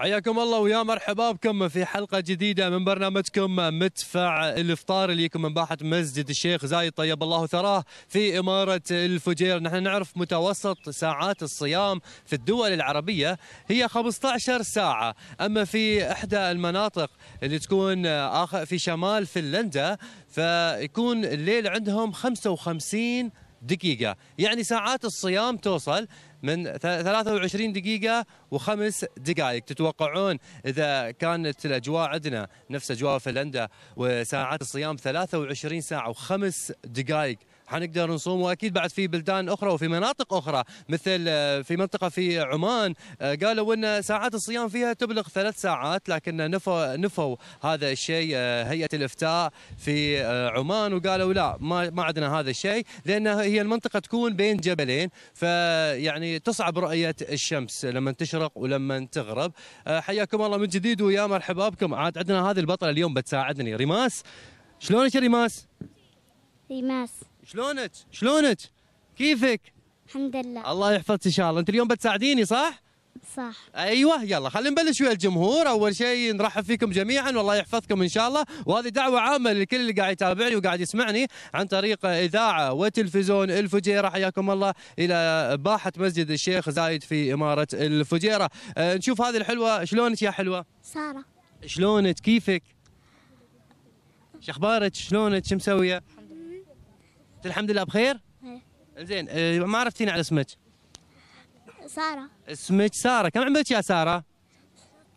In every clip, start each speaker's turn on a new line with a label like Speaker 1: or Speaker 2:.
Speaker 1: حياكم الله ويا مرحبا بكم في حلقه جديده من برنامجكم مدفع الافطار اللي يكون من باحه مسجد الشيخ زايد طيب الله ثراه في اماره الفجير، نحن نعرف متوسط ساعات الصيام في الدول العربيه هي 15 ساعه، اما في احدى المناطق اللي تكون في شمال فنلندا فيكون الليل عندهم 55 دقيقة يعني ساعات الصيام توصل من 23 دقيقة وخمس دقائق تتوقعون إذا كانت الأجواء عندنا نفس أجواء فنلندا وساعات الصيام 23 ساعة وخمس دقائق حنقدر نصوم واكيد بعد في بلدان اخرى وفي مناطق اخرى مثل آه، في منطقه في عمان آه، قالوا ان ساعات الصيام فيها تبلغ ثلاث ساعات لكن نفوا نفوا هذا الشيء آه، هيئه الافتاء في عمان وقالوا لا ما ما عندنا هذا الشيء لان هي المنطقه تكون بين جبلين فيعني تصعب رؤيه الشمس لما تشرق ولما تغرب حياكم الله من جديد ويا مرحبا بكم عاد عندنا هذه البطله اليوم بتساعدني ريماس شلونك ريماس؟ ريماس شلونك؟ شلونك؟ كيفك؟ الحمد لله الله يحفظك ان شاء الله، انت اليوم بتساعديني صح؟ صح ايوه يلا خلينا نبلش ويا الجمهور، اول شيء نرحب فيكم جميعا والله يحفظكم ان شاء الله، وهذه دعوة عامة للكل اللي قاعد يتابعني وقاعد يسمعني عن طريق اذاعة وتلفزيون الفجيرة حياكم الله الى باحة مسجد الشيخ زايد في امارة الفجيرة، أه نشوف هذه الحلوة شلونك يا حلوة؟ سارة شلونك كيفك؟ شخبارك شلونك شو مسوية؟ انت الحمد لله بخير؟ ايه زين آه، ما عرفتيني على اسمك سارة اسمك سارة كم عمرك يا سارة؟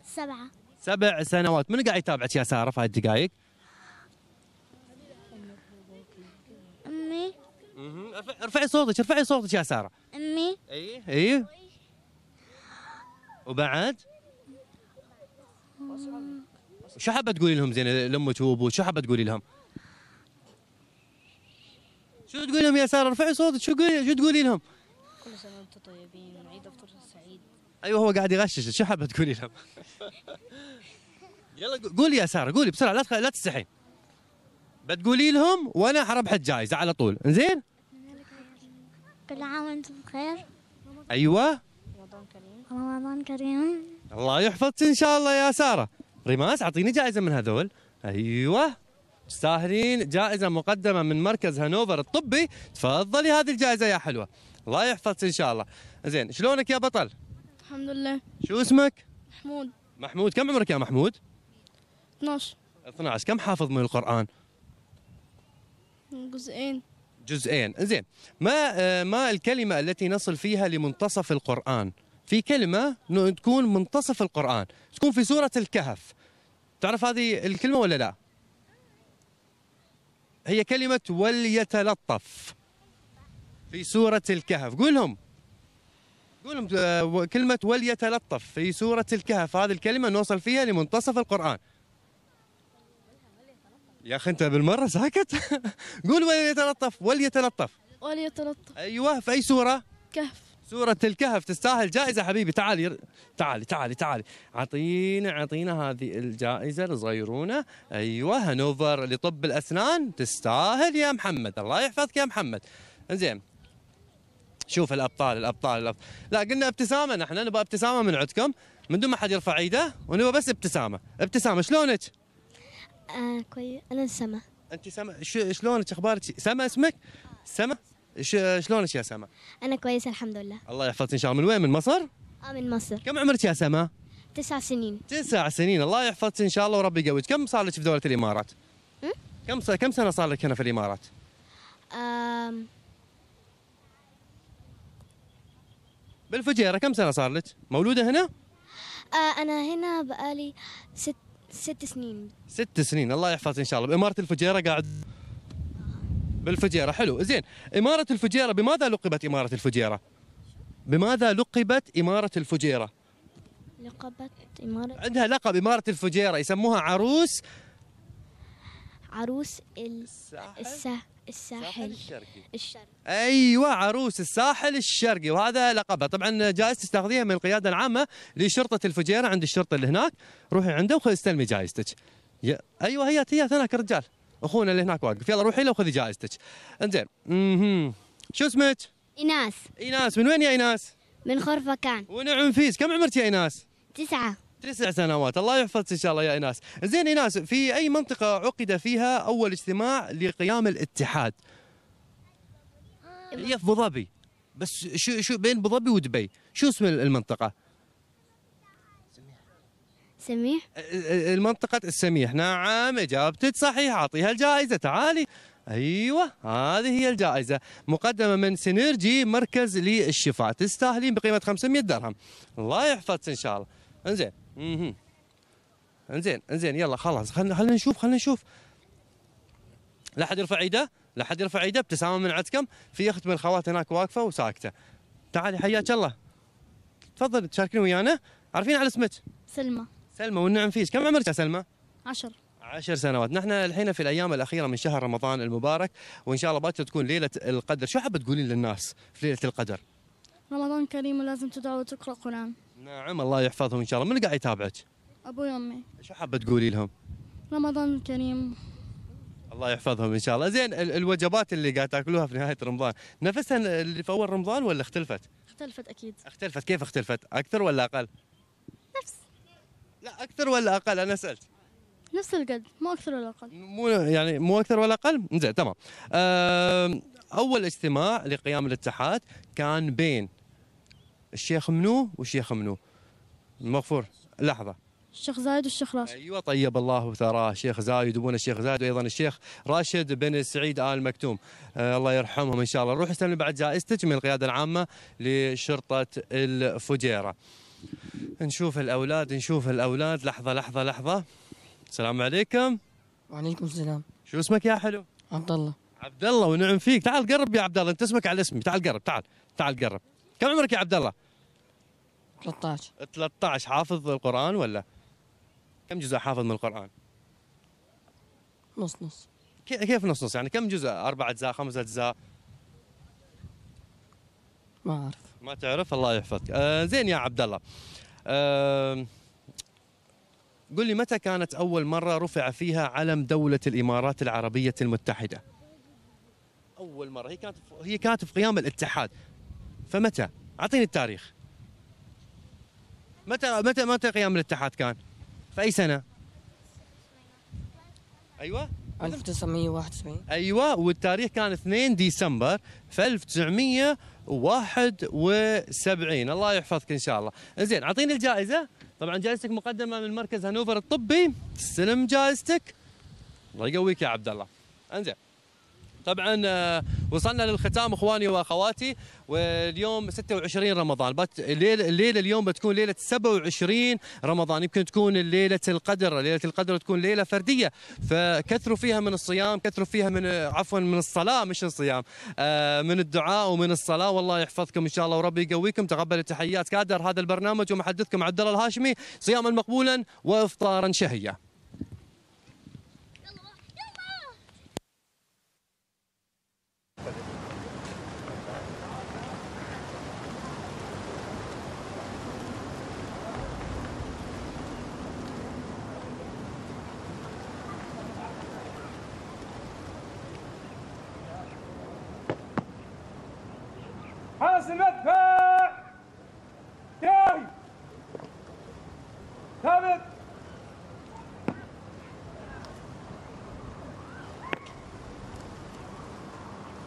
Speaker 1: سبعة سبع سنوات من قاعد يتابعك يا سارة في هالدقايق؟ أمي ارفعي صوتك ارفعي صوتك يا سارة أمي اي اي وبعد؟ أمم. شو حابة تقولي لهم زين لأمك وأبوك شو حابة تقولي لهم؟ شو تقول لهم يا ساره ارفعي صوتك شو تقولي شو تقولي لهم؟ كل سنه وانتم طيبين وعيد افطر سعيد ايوه هو قاعد يغشش شو حابه تقولي لهم؟ يلا قولي يا ساره قولي بسرعه لا لا تستحين بتقولي لهم وانا حربح الجائزه على طول انزين كل عام وانتم بخير ايوه رمضان كريم رمضان كريم الله يحفظك ان شاء الله يا ساره ريماس اعطيني جائزه من هذول ايوه مستاهلين جائزة مقدمة من مركز هانوفر الطبي تفضلي هذه الجائزة يا حلوة الله يحفظك إن شاء الله زين شلونك يا بطل الحمد لله شو اسمك محمود محمود كم عمرك يا محمود 12 12 كم حافظ من القرآن جزئين جزئين زين ما آه، ما الكلمة التي نصل فيها لمنتصف القرآن في كلمة تكون منتصف القرآن تكون في سورة الكهف تعرف هذه الكلمة ولا لا؟ هي كلمة وليتلطف في سورة الكهف قول لهم قول لهم آه، كلمة وليتلطف في سورة الكهف هذه الكلمة نوصل فيها لمنتصف القرآن يا أخي أنت بالمرة ساكت قول وليتلطف وليتلطف وليتلطف أيوه في أي سورة؟ كهف سورة الكهف تستاهل جائزة حبيبي تعالي تعالي تعالي تعالي عطينا عطينا هذه الجائزة لصغيرونة أيوة هانوفر لطب الأسنان تستاهل يا محمد الله يحفظك يا محمد زين شوف الأبطال الأبطال الأبطال لا قلنا ابتسامة نحن نبغى ابتسامة من عندكم من دون ما حد يرفع ايده ونبغى بس ابتسامة ابتسامة شلونك؟ آه كويس أنا سما أنت سما شلونك أخبارك؟ سما اسمك؟ سما؟ شلونك يا سما؟ انا كويسه الحمد لله الله يحفظك ان شاء الله من وين من مصر؟ اه من مصر كم عمرك يا سما؟ تسع سنين تسع سنين الله يحفظك ان شاء الله وربي يقويك كم صار لك في دوله الامارات؟ كم س... كم سنه صار لك هنا في الامارات؟ أم... بالفجيره كم سنه صار لك؟ مولوده هنا؟ آه انا هنا بقالي ست ست سنين ست سنين الله يحفظك ان شاء الله باماره الفجيره قاعد بالفجيره حلو زين اماره الفجيره بماذا لقبت اماره الفجيره بماذا لقبت اماره الفجيره لقبت اماره عندها لقب اماره الفجيره يسموها عروس عروس الساحل الساحل, الساحل الشرقي الشرقي ايوه عروس الساحل الشرقي وهذا لقبها طبعا جائزة تاخذيها من القياده العامه لشرطه الفجيره عند الشرطه اللي هناك روحي عنده استلمي جائزتك ايوه هي هناك رجال اخونا اللي هناك واقف يلا روحي له وخذي جائزتك انزين شو اسمك؟ ايناس ايناس من وين يا ايناس؟ من خرفكان ونعم فيس كم عمرك يا ايناس؟ تسعة تسع سنوات الله يحفظك ان شاء الله يا ايناس زين ايناس في اي منطقه عقد فيها اول اجتماع لقيام الاتحاد هي آه. في ابو ظبي بس شو شو بين ابو ظبي ودبي شو اسم المنطقه سميح المنطقة السميح نعم إجابتك صحيحة أعطيها الجائزة تعالي ايوه هذه هي الجائزه مقدمه من سينيرجي مركز للشفاء تستاهلين بقيمه 500 درهم الله يحفظك ان شاء الله انزين انزين انزين يلا خلاص خلينا خلينا نشوف خلينا نشوف لا حد يرفع ايده لا حد يرفع ايده ابتسامه من عندكم في اخت من الخوات هناك واقفه وساكته تعالي حياك الله تفضل تشاركين ويانا عارفين على اسمك سلمى سلمى والنعم فيك كم عمرك يا سلمى؟ عشر عشر سنوات نحن الحين في الأيام الأخيرة من شهر رمضان المبارك وإن شاء الله باكر تكون ليلة القدر شو حابة تقولين للناس في ليلة القدر؟ رمضان كريم ولازم تدعو وتقرأ قرآن نعم الله يحفظهم إن شاء الله من قاعد يتابعك؟ أبوي وأمي شو حابة تقولي لهم؟ رمضان كريم الله يحفظهم ان شاء الله زين الوجبات اللي قاعد تاكلوها في نهايه رمضان نفسها اللي في اول رمضان ولا اختلفت اختلفت اكيد اختلفت كيف اختلفت اكثر ولا اقل نفس لا اكثر ولا اقل انا سالت نفس القد مو اكثر ولا اقل مو يعني مو اكثر ولا اقل زين تمام اول اجتماع لقيام الاتحاد كان بين الشيخ منو والشيخ منو المغفور لحظه الشيخ زايد والشيخ راشد ايوه طيب الله ثراه الشيخ زايد وابونا الشيخ زايد وايضا الشيخ راشد بن سعيد ال مكتوم آه الله يرحمهم ان شاء الله روح استلم بعد جائزتك من القياده العامه لشرطه الفجيره نشوف الاولاد نشوف الاولاد لحظه لحظه لحظه السلام عليكم وعليكم السلام شو اسمك يا حلو عبد الله عبد الله ونعم فيك تعال قرب يا عبد الله انت اسمك على اسمي تعال قرب تعال تعال قرب كم عمرك يا عبد الله 13 13 حافظ القران ولا كم جزء حافظ من القران نص نص كيف نص نص يعني كم جزء اربع اجزاء خمس اجزاء ما اعرف ما تعرف الله يحفظك آه زين يا عبد الله قل لي متى كانت أول مرة رفع فيها علم دولة الإمارات العربية المتحدة؟ أول مرة هي كانت هي كانت في قيام الاتحاد فمتى؟ أعطيني التاريخ متى متى متى قيام الاتحاد كان؟ في أي سنة؟ أيوه 1971 ايوه والتاريخ كان 2 ديسمبر في 1971 الله يحفظك ان شاء الله زين اعطيني الجائزه طبعا جائزتك مقدمه من مركز هانوفر الطبي تستلم جائزتك الله يقويك يا عبد الله انزين طبعا آه، وصلنا للختام اخواني واخواتي واليوم 26 رمضان الليلة, الليله اليوم بتكون ليله 27 رمضان يمكن تكون ليله القدر ليله القدر تكون ليله فرديه فكثروا فيها من الصيام كثروا فيها من عفوا من الصلاه مش الصيام آه، من الدعاء ومن الصلاه والله يحفظكم ان شاء الله وربي يقويكم تقبل التحيات كادر هذا البرنامج ومحدثكم عبد الله الهاشمي صياما مقبولا وافطارا شهيا حاسم ادفع جاي ثابت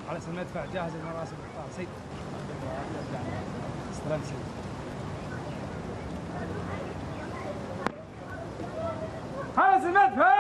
Speaker 1: حاسم المدفع جاهز المراسم اعطاه سيد استلم سيد حاسم ادفع